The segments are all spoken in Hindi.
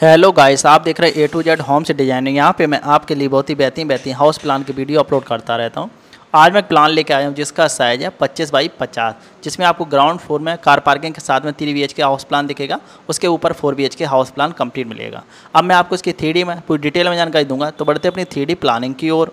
हेलो गाइस आप देख रहे हैं A to Z homes designing यहाँ पे मैं आपके लिए बहुत ही बेहतरीन बेहतरीन हाउस प्लान की वीडियो अपलोड करता रहता हूँ आज मैं एक प्लान लेके आया हूँ जिसका साइज़ है पच्चीस बाई पचास जिसमें आपको ग्राउंड फ्लोर में कार पार्किंग के साथ में three B K house plan दिखेगा उसके ऊपर four B K house plan complete मिलेगा अब मैं आपको इसकी थ्री में पूरी डिटेल में जानकारी दूंगा तो बढ़ते अपनी थ्री प्लानिंग की ओर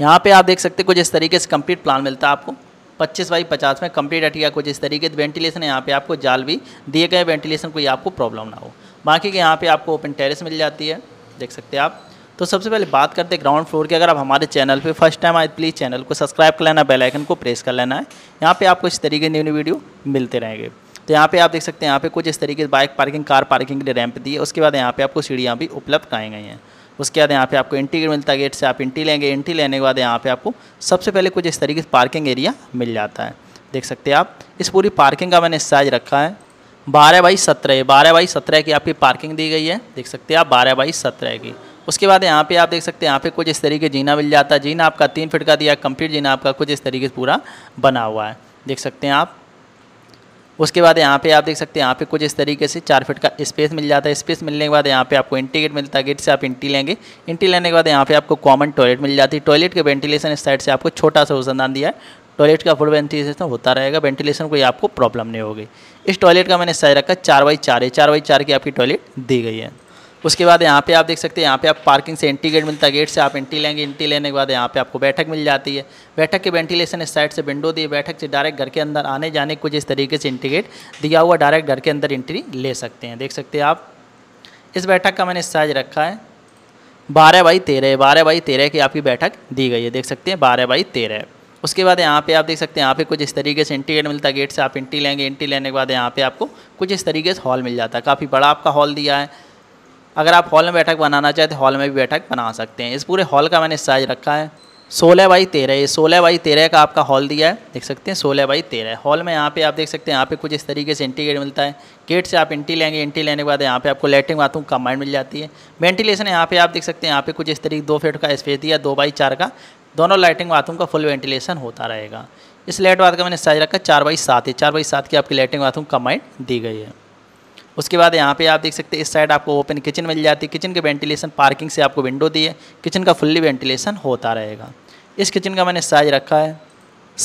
यहाँ पर आप देख सकते कुछ इस तरीके से कम्प्लीट प्लान मिलता है आपको पच्चीस बाई पचास में कंप्लीट अटिया कुछ इस तरीके से वेंटिलेशन है यहाँ पे आपको जाल भी दिए गए वेंटिलेशन कोई आपको प्रॉब्लम ना हो बाकी के यहाँ पे आपको ओपन टेरेस मिल जाती है देख सकते हैं आप तो सबसे पहले बात करते हैं ग्राउंड फ्लोर की अगर आप हमारे चैनल पे फर्स्ट टाइम आए प्लीज़ चैनल को सब्सक्राइब कर लेना बेलाइकन को प्रेस कर लेना है यहाँ पे आपको इस तरीके न्यू न्यू वीडियो मिलते रहेंगे तो यहाँ पे आप देख सकते हैं यहाँ पे कुछ इस तरीके से बाइक पार्किंग कार पार्किंग के लिए रैंप दी है उसके बाद यहाँ पे आपको सीढ़ियाँ भी उपलब्ध कराई गई हैं उसके बाद यहाँ पे आपको एंट्री मिलता है गेट से आप एंट्री लेंगे एंट्री लेने के बाद यहाँ पे आपको सबसे पहले कुछ इस तरीके से पार्किंग एरिया मिल जाता है देख सकते हैं आप इस पूरी पार्किंग का मैंने साइज रखा है बारह बाई सत्रह बारह बाई सत्रह की आपकी पार्किंग दी गई है देख सकते हैं आप बारह बाई सत्रह की उसके बाद यहाँ पे आप देख सकते हैं यहाँ पे कुछ इस तरीके जीना मिल जाता है जीना आपका तीन फिट का दिया कंप्लीट जीना आपका कुछ इस तरीके से पूरा बना हुआ है देख सकते हैं आप उसके बाद यहाँ पे आप देख सकते हैं यहाँ पे कुछ इस तरीके से चार फीट का स्पेस मिल जाता है स्पेस मिलने के बाद यहाँ पे आपको इंटी गेट मिलता है गेट से आप इंटी लेंगे इंटी लेने के बाद यहाँ पे आपको कॉमन टॉयलेट मिल जाती है टॉयलेट के वेंटिलेशन इस साइड से आपको छोटा सा रोशनदान दिया है टॉयलेट का फुल वेंटिलेशन तो होता रहेगा वेंटिलेशन कोई आपको प्रॉब्लम नहीं होगी इस टॉयलेट का मैंने साइज रखा चार बाई चार है चार बाई चार की आपकी टॉयलेट दी गई है उसके बाद यहाँ पे आप देख सकते हैं यहाँ पे आप पार्किंग से एंटी गेट मिलता है गेट से आप एंटी लेंगे एंटी लेने के बाद यहाँ पे आपको बैठक मिल जाती है बैठक के वेंटिलेशन इस साइड से विंडो दिए बैठक से डायरेक्ट घर के अंदर आने जाने को जिस तरीके से एंटी गेट दिया हुआ डायरेक्ट घर के अंदर एंट्री ले सकते हैं देख सकते हैं आप इस बैठक का मैंने साइज रखा है बारह बाई तेरह बारह बाई तेरह की आपकी बैठक दी गई है देख सकते हैं बारह बाई तेरह उसके बाद यहाँ पे आप देख सकते हैं यहाँ पे कुछ इस तरीके से एंटी गेट मिलता है गेट से आप एंटी लेंगे एंटी लेने के बाद यहाँ पे आपको कुछ इस तरीके से हॉल मिल जाता है काफ़ी बड़ा आपका हॉल दिया है अगर आप हॉल में बैठक बनाना चाहें तो हॉल में भी बैठक बना सकते हैं इस पूरे हॉल का मैंने साइज रखा है सोलह बाई तेरह ये सोलह बाई तेरह का आपका हॉल दिया है देख सकते हैं सोलह बाई तेरह हॉल में यहाँ पे आप देख सकते हैं यहाँ पे कुछ इस तरीके से इंटी गेट मिलता है गेट से आप इंटी लेंगे इंटी लेने के बाद यहाँ पे आपको लेटरिन बाथरूम कम्बाइंड मिल जाती है वेंटिलेशन यहाँ पे आप देख सकते हैं यहाँ पे कुछ इस तरीके दो फीट का स्पेस दिया दो बाई चार का दोनों लाइटिंग बाथरूम का फुल वेंटिलेशन होता रहेगा इस लेट बाथ का मैंने साइज रखा चार बाई सात है चार बाई सात की आपकी लाइटिंग बाथरूम कंबाइंड दी गई है उसके बाद यहाँ पे आप देख सकते हैं इस साइड आपको ओपन किचन मिल जाती है किचन के वेंटिलेशन पार्किंग से आपको विंडो दी है किचन का फुल्ली वेंटिलेशन होता रहेगा इस किचन का मैंने साइज रखा है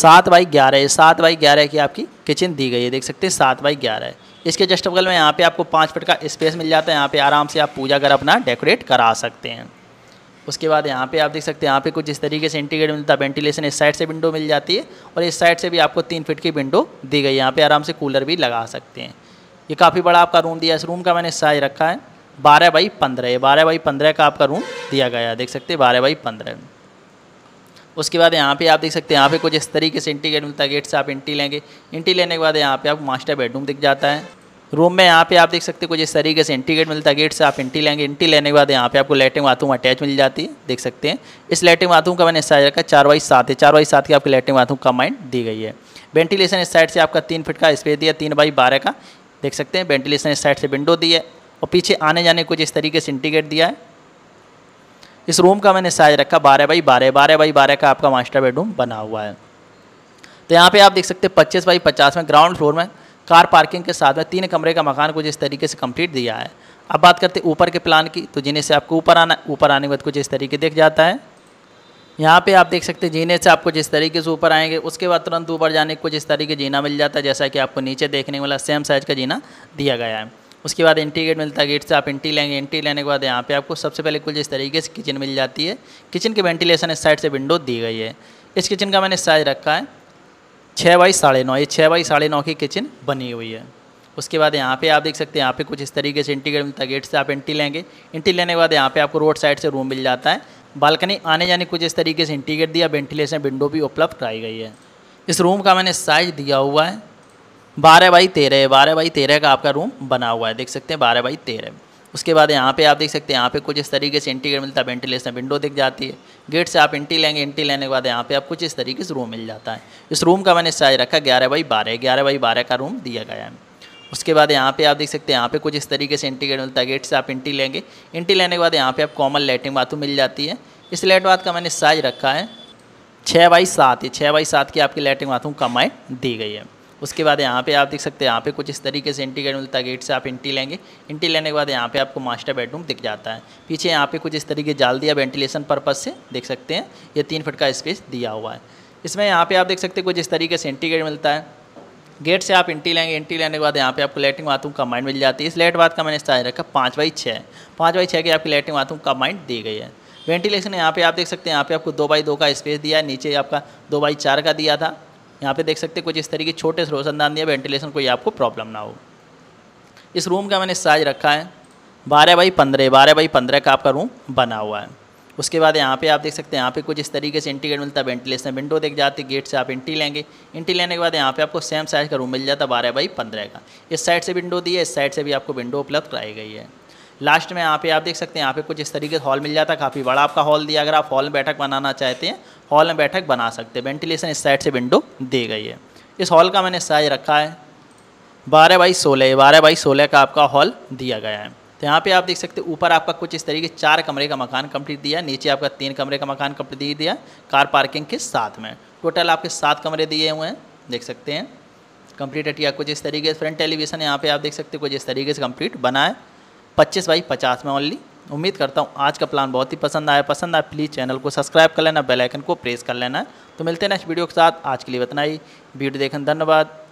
सात बाई ग्यारह सात बाई ग्यारह की आपकी किचन दी गई है देख सकते हैं सात बाई ग्यारह इसके जस्ट बगल में यहाँ पे आपको पाँच फिट का स्पेस मिल जाता है यहाँ पे आराम से आप पूजा कर अपना डेकोरेट करा सकते हैं उसके बाद यहाँ पे आप देख सकते हैं यहाँ पे कुछ इस तरीके से इंटीग्रेट मिलता है वेंटिलेशन इस साइड से विंडो मिल जाती है और इस साइड से भी आपको तीन फिट की विंडो दी गई है यहाँ पर आराम से कूलर भी लगा सकते हैं ये काफ़ी बड़ा आपका रूम दिया इस रूम का मैंने साइज रखा है बारह बाई पंद्रह बारह बाई पंद्रह का आपका रूम दिया गया है देख सकते हैं बारह बाई पंद्रह उसके बाद यहाँ पे आप देख सकते हैं यहाँ पे कुछ इस तरीके से इंटी गेट मिलता है गेट से आप इंटी लेंगे इंटी लेने के बाद यहाँ पे आपको मास्टर बेडरूम दिख जाता है रूम में यहाँ पे आप देख सकते हैं कुछ इस तरीके से इंटी गेट मिलता है गेट से आप इंटी लेंगे इंटी लेने के बाद यहाँ पे आपको लेटरिन बाथरूम अटैच मिल जाती है देख सकते हैं इस लेटरिन बाथरूम का मैंने साइज रखा चार बाई सात है चार बाई सात की आपकी लेटरिन बाथरूम कमाइंड दी गई है वेंटिलेशन इस साइड से आपका तीन फिट का स्पेस दिया तीन बाई बारह का देख सकते हैं वेंटिलेशन इस साइड से विंडो दी है और पीछे आने जाने कुछ इस तरीके से इंटीग्रेट दिया है इस रूम का मैंने साइज रखा बारह बाई बारह बारह बाई बारह का आपका मास्टर बेडरूम बना हुआ है तो यहाँ पे आप देख सकते हैं पच्चीस बाई पचास में ग्राउंड फ्लोर में कार पार्किंग के साथ में तीन कमरे का मकान कुछ इस तरीके से कंप्लीट दिया है अब बात करते ऊपर के प्लान की तो जिन्हें से आपको ऊपर आना ऊपर आने के बाद कुछ इस तरीके देख जाता है यहाँ पे आप देख सकते हैं जीने से आपको जिस तरीके से ऊपर आएंगे उसके बाद तुरंत ऊपर जाने को जिस तरीके जीना मिल जाता है जैसा कि आपको नीचे देखने वाला सेम साइज का जीना दिया गया है उसके बाद एंट्री गेट मिलता है गेट से आप एंट्री लेंगे एंट्री लेने के बाद यहाँ पे आपको सबसे पहले कुछ इस तरीके से किचन मिल जाती है किचन की वेंटिलेशन इस साइड से विंडो दी गई है इस किचन का मैंने साइज़ रखा है छः बाई साढ़े नौ ये छः बाई साढ़े नौ की किचन बनी हुई है उसके बाद यहाँ पे आप देख सकते हैं यहाँ पे कुछ इस तरीके से इंटी गेट मिलता है गेट से आप एंट्री लेंगे एंट्री लेने के बाद यहाँ पे आपको रोड साइड से रूम मिल जाता है बालकनी आने जाने कुछ इस तरीके से इंटीग्रेट दिया वेंटिलेशन विंडो भी उपलब्ध कराई गई है इस रूम का मैंने साइज दिया हुआ है बारह बाई तेरह बारह बाई तेरह का आपका रूम बना हुआ है देख सकते हैं बारह बाई तेरह उसके बाद यहाँ पे आप देख सकते हैं यहाँ पे कुछ इस तरीके से इंटीग्रेट मिलता है वेंटिलेशन विंडो दिख जाती है गेट से आप इंटी लेंगे इंटी लेने के बाद यहाँ पे आप कुछ इस तरीके से रूम मिल जाता है इस रूम का मैंने साइज रखा ग्यारह बाई बारह ग्यारह बाई बारह का रूम दिया गया है उसके बाद यहाँ पे आप देख सकते हैं यहाँ पे कुछ इस तरीके से गेट मिलता है गेट से आप इंटी लेंगे इंटी लेने के बाद यहाँ पे आप कॉमन लेटिंग बाथरूम मिल जाती है इस लेट बाथ का मैंने साइज रखा है छः बाई सात है छः बाई सात की आपकी लेटिंग बाथरूम कमाई दी गई है उसके बाद यहाँ पे आप देख सकते हैं यहाँ पे कुछ इस तरीके से इंटीग्रेट मिलता है गेट से आप इंटी लेंगे इंटी लेने के बाद यहाँ पे आपको मास्टर बेडरूम दिख जाता है पीछे यहाँ पे कुछ इस तरीके जाल दिया वेंटिलेशन पर्पज़ से देख सकते हैं ये तीन फुट का स्पेस दिया हुआ है इसमें यहाँ पे आप देख सकते हैं कुछ इस तरीके से गेट मिलता है गेट से आप इंटी लेंगे इंटी लेने के बाद यहाँ पे आपको लेटिंग बाथरूम कंबाइंड मिल जाती है इस लेट बात का मैंने स्टाइल रखा पाँच बाई छः पाँच बाई छः की आपकी लेटिंग बाथरूम कंबाइंड दी गई है वेंटिलेशन यहाँ पे आप देख सकते हैं यहाँ पे आपको दो बाई दो का स्पेस दिया है नीचे आपका दो बाई चार का दिया था यहाँ पे देख सकते हैं कुछ इस तरीके छोटे से रोशनदान दिया वेंटिलेशन कोई आपको प्रॉब्लम ना हो इस रूम का मैंने साइज रखा है बारह बाई पंद्रह बारह बाई पंद्रह का आपका रूम बना हुआ है उसके बाद यहाँ पे आप देख सकते हैं यहाँ पे कुछ इस तरीके से इंटीग्रेट मिलता है वेंटिलेशन विंडो देख जाती है गेट से आप इंटी लेंगे इंटी लेने के बाद यहाँ पे आपको सेम साइज़ का रूम मिल जाता है बारह बाई पंद्रह का इस साइड से विंडो दी है इस साइड से भी आपको विंडो उपलब्ध कराई गई है लास्ट में यहाँ पे आप देख सकते हैं यहाँ पे कुछ इस तरीके से हॉल मिल जाता है काफ़ी बड़ा आपका हॉल दिया अगर आप हॉल में बैठक बनाना चाहते हैं हॉल में बैठक बना सकते हैं वेंटिलेशन इस साइड से विंडो दी गई है इस हॉल का मैंने साइज रखा है बारह बाई सोलह बारह बाई सोलह का आपका हॉल दिया गया है तो यहाँ पे आप देख सकते हैं ऊपर आपका कुछ इस तरीके चार कमरे का मकान कंप्लीट दिया नीचे आपका तीन कमरे का मकान कंप्लीट दे दिया कार पार्किंग के साथ में टोटल आपके सात कमरे दिए हुए हैं देख सकते हैं कंप्लीट हटिया कुछ इस तरीके से फ्रंट एलिवेशन यहाँ पे आप देख सकते हैं कुछ इस तरीके से कंप्लीट बना है पच्चीस बाई पचास में ओनली उम्मीद करता हूँ आज का प्लान बहुत ही पसंद आया पसंद आया प्लीज़ चैनल को सब्सक्राइब कर लेना बेलाइकन को प्रेस कर लेना तो मिलते हैं नेक्स्ट वीडियो के साथ आज के लिए बतनाई ही वीडियो देखने धन्यवाद